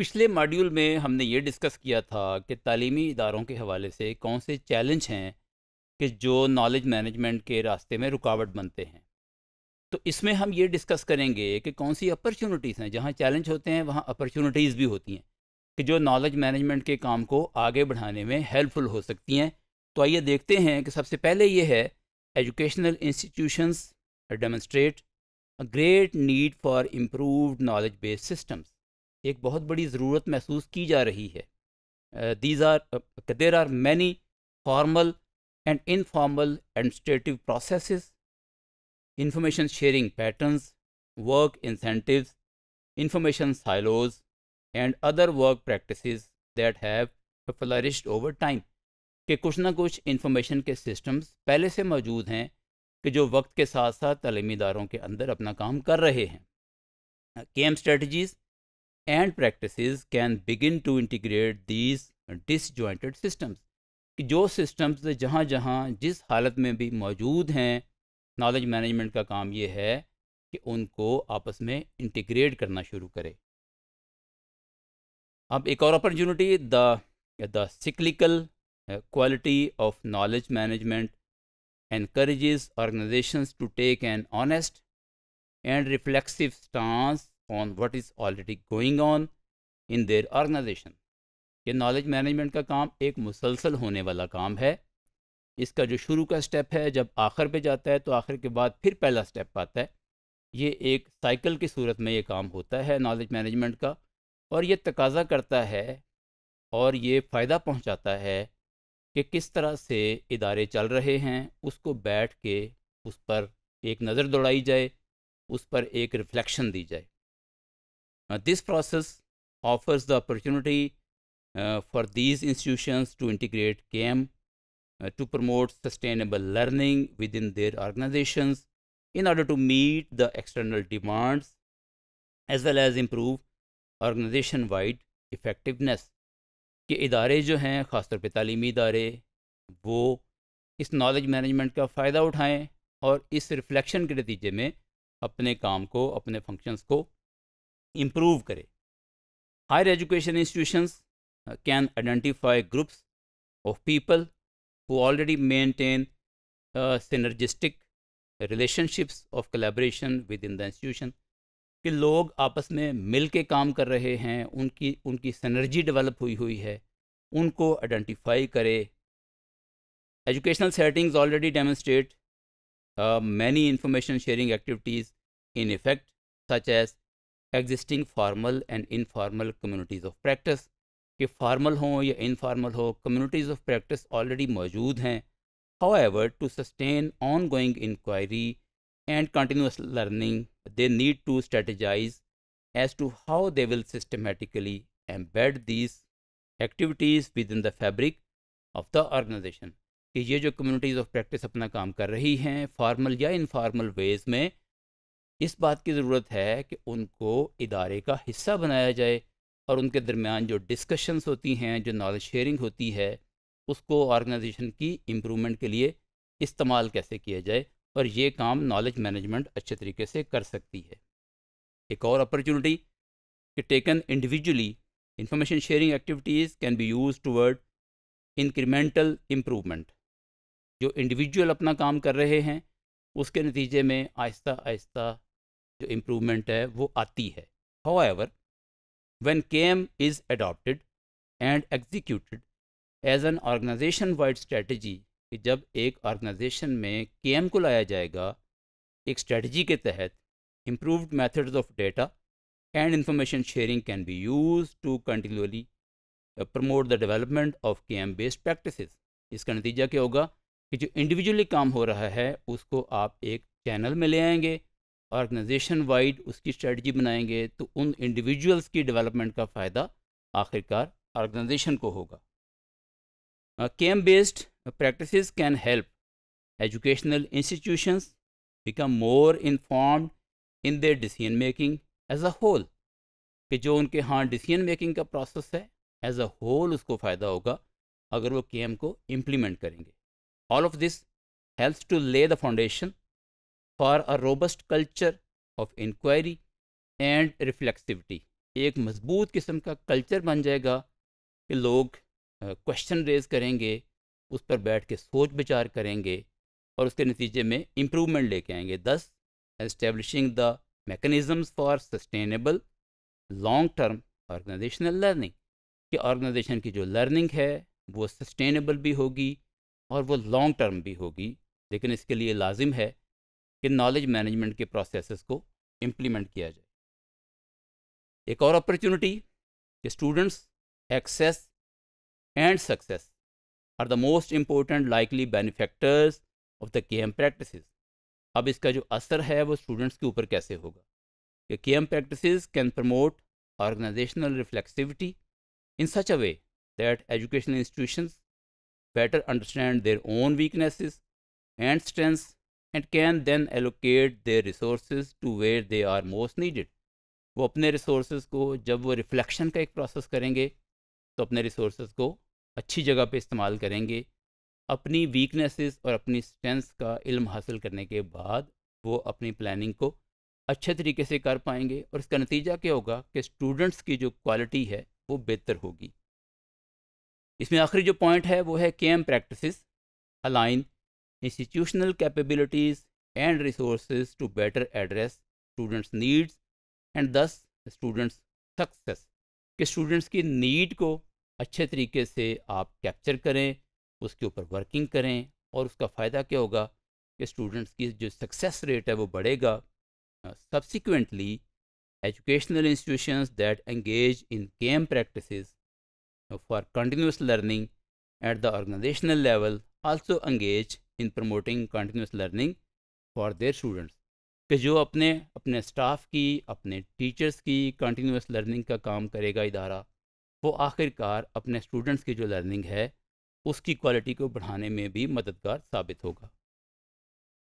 पिछले मॉड्यूल में हमने ये डिस्कस किया था कि तालीमी इदारों के हवाले से कौन से चैलेंज हैं कि जो नॉलेज मैनेजमेंट के रास्ते में रुकावट बनते हैं तो इसमें हम ये डिस्कस करेंगे कि कौन सी अपॉर्चुनिटीज़ हैं जहाँ चैलेंज होते हैं वहाँ अपॉर्चुनिटीज़ भी होती हैं कि जो नॉलेज मैनेजमेंट के काम को आगे बढ़ाने में हेल्पफुल हो सकती हैं तो आइए देखते हैं कि सबसे पहले ये है educational institutions demonstrate a great need for improved knowledge based systems एक बहुत बड़ी ज़रूरत महसूस की जा रही है these are there are many formal and informal administrative process information sharing patterns work incentive information silos and other work practice that have flourished over time कि कुछ ना कुछ इंफॉर्मेशन के सिस्टम्स पहले से मौजूद हैं कि जो वक्त के साथ साथ तलीमी इदारों के अंदर अपना काम कर रहे हैं K M strategies and practice can begin to integrate these disjointed systems कि जो सिस्टम्स जहाँ जहाँ जिस हालत में भी मौजूद हैं नॉलेज मैनेजमेंट का काम ये है कि उनको आपस में इंटीग्रेट करना शुरू करें अब एक और opportunity the cyclical quality of knowledge management encourage organizations to take an honest and reflexive stance on what is already going on in their organization ये नॉलेज मैनेजमेंट का काम एक मुसलसल होने वाला काम है इसका जो शुरू का स्टेप है जब आखिर पे जाता है तो आखिर के बाद फिर पहला स्टेप आता है ये एक साइकिल की सूरत में ये काम होता है नॉलेज मैनेजमेंट का और ये तकाजा करता है और ये फ़ायदा पहुंचाता है कि किस तरह से इदारे चल रहे हैं उसको बैठ के उस पर एक नज़र दौड़ाई जाए उस पर एक रिफ्लेक्शन दी जाए this process offers the opportunity uh, for these institutions to integrate KM uh, to promote sustainable learning within their organizations in order to meet the external demands as well as improve organization wide effectiveness के इदारे जो हैं ख़ास तौर पर तालीमी इदारे वो इस नॉलेज मैनेजमेंट का फ़ायदा उठाएं और इस रिफ्लेक्शन के नतीजे में अपने काम को अपने फंक्शंस को इम्प्रूव करे higher education institutions can identify groups of people who already maintain synergistic relationships of collaboration within the institution कि लोग आपस में मिल के काम कर रहे हैं उनकी उनकी सनर्जी डेवलप हुई हुई है उनको आइडेंटिफाई करे educational settings already demonstrate many information sharing activities in effect such as existing formal and informal communities of practice कि फार्मल हो या इनफार्मल हो कम्युनिटीज़ ऑफ प्रैक्टिस ऑलरेडी मौजूद हैं however to sustain ongoing inquiry and continuous learning they need to strategize as to how they will systematically embed these activities within the fabric of the organization कि ये जो communities of practice अपना काम कर रही हैं formal या informal veg में इस बात की ज़रूरत है कि उनको इदारे का हिस्सा बनाया जाए और उनके दरमियान जो डिस्कशंस होती हैं जो नॉलेज शेयरिंग होती है उसको ऑर्गेनाइजेशन की इम्प्रूवमेंट के लिए इस्तेमाल कैसे किया जाए और ये काम नॉलेज मैनेजमेंट अच्छे तरीके से कर सकती है एक और अपॉर्चुनिटी कि taken individually information sharing activities can be use toward incremental improvement जो इंडिविजुअल अपना काम कर रहे हैं उसके नतीजे में आहिस्ता आहिस्ता जो इम्प्रूवमेंट है वो आती है however when K M is adopted and executed as an organization wide strategy कि जब एक ऑर्गेनाइजेशन में के एम को लाया जाएगा एक स्ट्रेटजी के तहत methods of data and information sharing can be use to to promote the development of K M based practice इसका नतीजा क्या होगा कि जो इंडिविजुअली काम हो रहा है उसको आप एक चैनल में ले आएंगे ऑर्गेनाइजेशन वाइड उसकी स्ट्रेटजी बनाएंगे तो उन इंडिविजुअल्स की डेवलपमेंट का फ़ायदा आखिरकार ऑर्गेनाइजेशन को होगा K M based practices can help educational institutions become more inform in their decision making as a whole कि जो उनके हाँ डिसीजन मेकिंग का प्रोसेस है एज अ होल उसको फ़ायदा होगा अगर वो के को इम्प्लीमेंट करेंगे all of this helps to lay the foundation for a robust culture of inquiry and reflexivity एक मजबूत किस्म का कल्चर बन जाएगा कि लोग क्वेश्चन रेज करेंगे उस पर बैठ के सोच विचार करेंगे और उसके नतीजे में इम्प्रूवमेंट लेके आएंगे thus establishing the mechanisms for sustainable long term organizational learning कि ऑर्गेनाइजेशन की जो लर्निंग है वो सस्टेनेबल भी होगी और वो लॉन्ग टर्म भी होगी लेकिन इसके लिए लाजिम है कि नॉलेज मैनेजमेंट के प्रोसेसेस को इम्प्लीमेंट किया जाए एक और अपॉर्चुनिटी कि students access and success are the most important likely benefactors of the K M practice अब इसका जो असर है वो स्टूडेंट्स के ऊपर कैसे होगा कि K M practice can promote organizational reflexivity in such a way that educational institution better understand their own weaknesses and strengths and can then allocate the resource to where they are most needed वो अपने resource को जब वो reflection का एक process करेंगे तो अपने रिसोर्स को अच्छी जगह पे इस्तेमाल करेंगे अपनी वीकनेस और अपनी स्ट्रेंथ्स का इल्म हासिल करने के बाद वो अपनी प्लानिंग को अच्छे तरीके से कर पाएंगे और इसका नतीजा क्या होगा कि स्टूडेंट्स की जो क्वालिटी है वो बेहतर होगी इसमें आखिरी जो पॉइंट है वो है K M practice align institutional capabilities and resources to better address students' needs and thus students' success. ke students ki need ko acche tarike se aap capture kare uske upar working kare aur uska fayda kya hoga ke students ki jo success rate hai wo badhega subsequently educational institutions that engage in game practices for continuous learning at the organizational level also engage in promoting continuous learning for their students कि जो अपने अपने staff की अपने teachers की continuous learning का काम करेगा इदारा वो आखिरकार अपने स्टूडेंट्स की जो लर्निंग है उसकी क्वालिटी को बढ़ाने में भी मददगार साबित होगा